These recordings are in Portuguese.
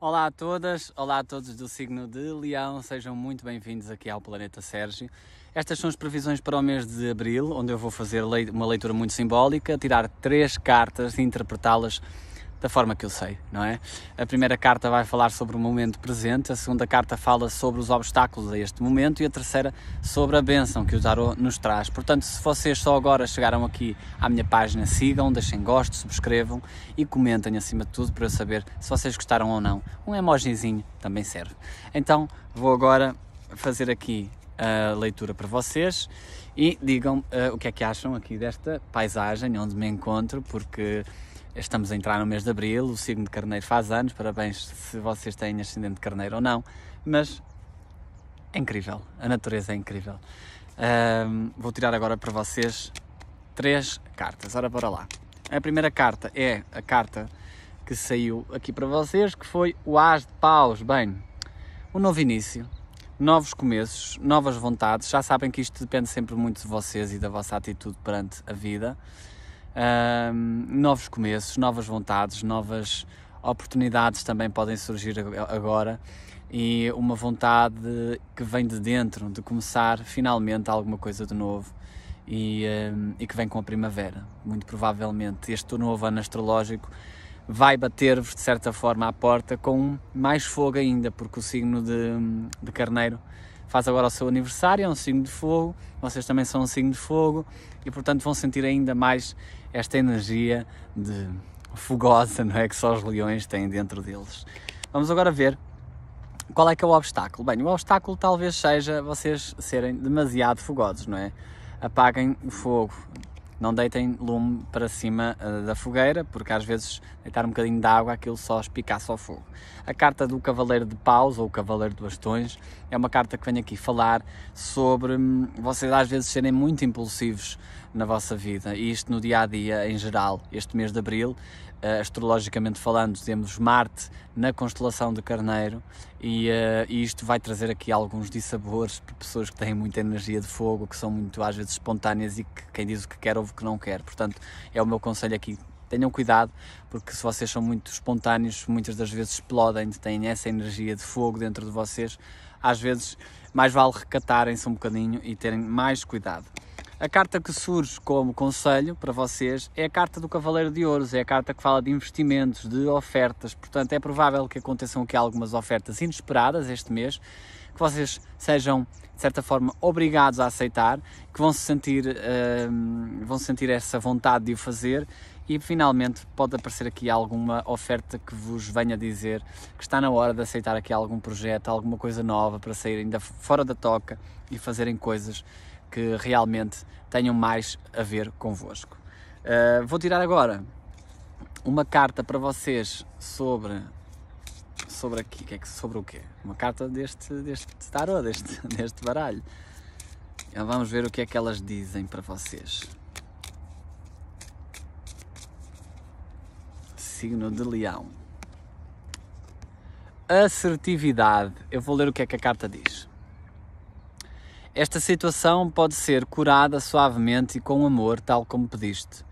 Olá a todas, olá a todos do signo de Leão, sejam muito bem-vindos aqui ao Planeta Sérgio. Estas são as previsões para o mês de abril, onde eu vou fazer uma leitura muito simbólica, tirar três cartas e interpretá-las da forma que eu sei, não é? A primeira carta vai falar sobre o momento presente, a segunda carta fala sobre os obstáculos a este momento e a terceira sobre a bênção que o tarot nos traz. Portanto, se vocês só agora chegaram aqui à minha página, sigam, deixem gosto, subscrevam e comentem acima de tudo para eu saber se vocês gostaram ou não. Um emojizinho também serve. Então, vou agora fazer aqui a leitura para vocês e digam uh, o que é que acham aqui desta paisagem onde me encontro, porque estamos a entrar no mês de abril, o signo de carneiro faz anos, parabéns se vocês têm ascendente de carneiro ou não, mas é incrível, a natureza é incrível. Uh, vou tirar agora para vocês três cartas, ora bora lá. A primeira carta é a carta que saiu aqui para vocês, que foi o As de Paus. Bem, um novo início, novos começos, novas vontades. Já sabem que isto depende sempre muito de vocês e da vossa atitude perante a vida. novos começos, novas vontades, novas oportunidades também podem surgir agora e uma vontade que vem de dentro de começar finalmente alguma coisa de novo e, e que vem com a primavera, muito provavelmente. Este novo ano astrológico vai bater-vos de certa forma à porta com mais fogo ainda, porque o signo de, de Carneiro faz agora o seu aniversário, é um signo de fogo, vocês também são um signo de fogo e portanto vão sentir ainda mais esta energia de fogosa, não é? Que só os leões têm dentro deles. Vamos agora ver qual é que é o obstáculo. Bem, o obstáculo talvez seja vocês serem demasiado fogosos, não é? Apaguem o fogo, não deitem lume para cima uh, da fogueira, porque às vezes deitar um bocadinho de água aquilo só espicaça ao fogo. A carta do Cavaleiro de Paus, ou Cavaleiro de Bastões, é uma carta que vem aqui falar sobre hum, vocês às vezes serem muito impulsivos na vossa vida, e isto no dia a dia em geral. Este mês de abril, uh, astrologicamente falando, temos Marte na constelação de Carneiro, e, uh, e isto vai trazer aqui alguns dissabores para pessoas que têm muita energia de fogo, que são muito às vezes espontâneas e que quem diz o que quer ouve novo que não quer. Portanto, é o meu conselho aqui. Tenham cuidado, porque se vocês são muito espontâneos, muitas das vezes explodem, têm essa energia de fogo dentro de vocês. Às vezes, mais vale recatarem-se um bocadinho e terem mais cuidado. A carta que surge como conselho para vocês é a carta do Cavaleiro de Ouros, é a carta que fala de investimentos, de ofertas. Portanto, é provável que aconteçam aqui algumas ofertas inesperadas este mês, que vocês sejam, de certa forma, obrigados a aceitar, que vão se sentir, uh, vão sentir essa vontade de o fazer e finalmente pode aparecer aqui alguma oferta que vos venha dizer que está na hora de aceitar aqui algum projeto, alguma coisa nova para sair ainda fora da toca e fazerem coisas que realmente tenham mais a ver convosco. Uh, vou tirar agora uma carta para vocês sobre sobre aqui, que é que sobre o quê? Uma carta deste deste tarot, deste deste baralho. Então vamos ver o que é que elas dizem para vocês. Signo de Leão. Assertividade. Eu vou ler o que é que a carta diz. Esta situação pode ser curada suavemente e com amor, tal como pediste.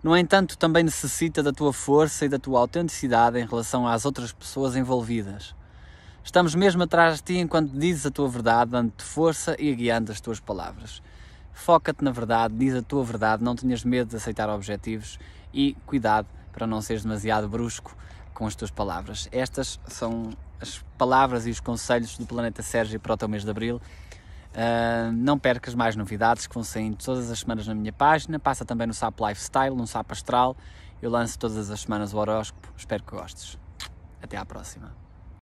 No entanto, também necessita da tua força e da tua autenticidade em relação às outras pessoas envolvidas. Estamos mesmo atrás de ti enquanto dizes a tua verdade, dando-te força e guiando as tuas palavras. Foca-te na verdade, diz a tua verdade, não tenhas medo de aceitar objetivos e cuidado para não seres demasiado brusco com as tuas palavras. Estas são as palavras e os conselhos do Planeta Sérgio para o teu mês de Abril. Uh, não percas mais novidades que vão saindo todas as semanas na minha página. Passa também no SAP Lifestyle, no SAP Astral. Eu lanço todas as semanas o horóscopo. Espero que gostes. Até à próxima.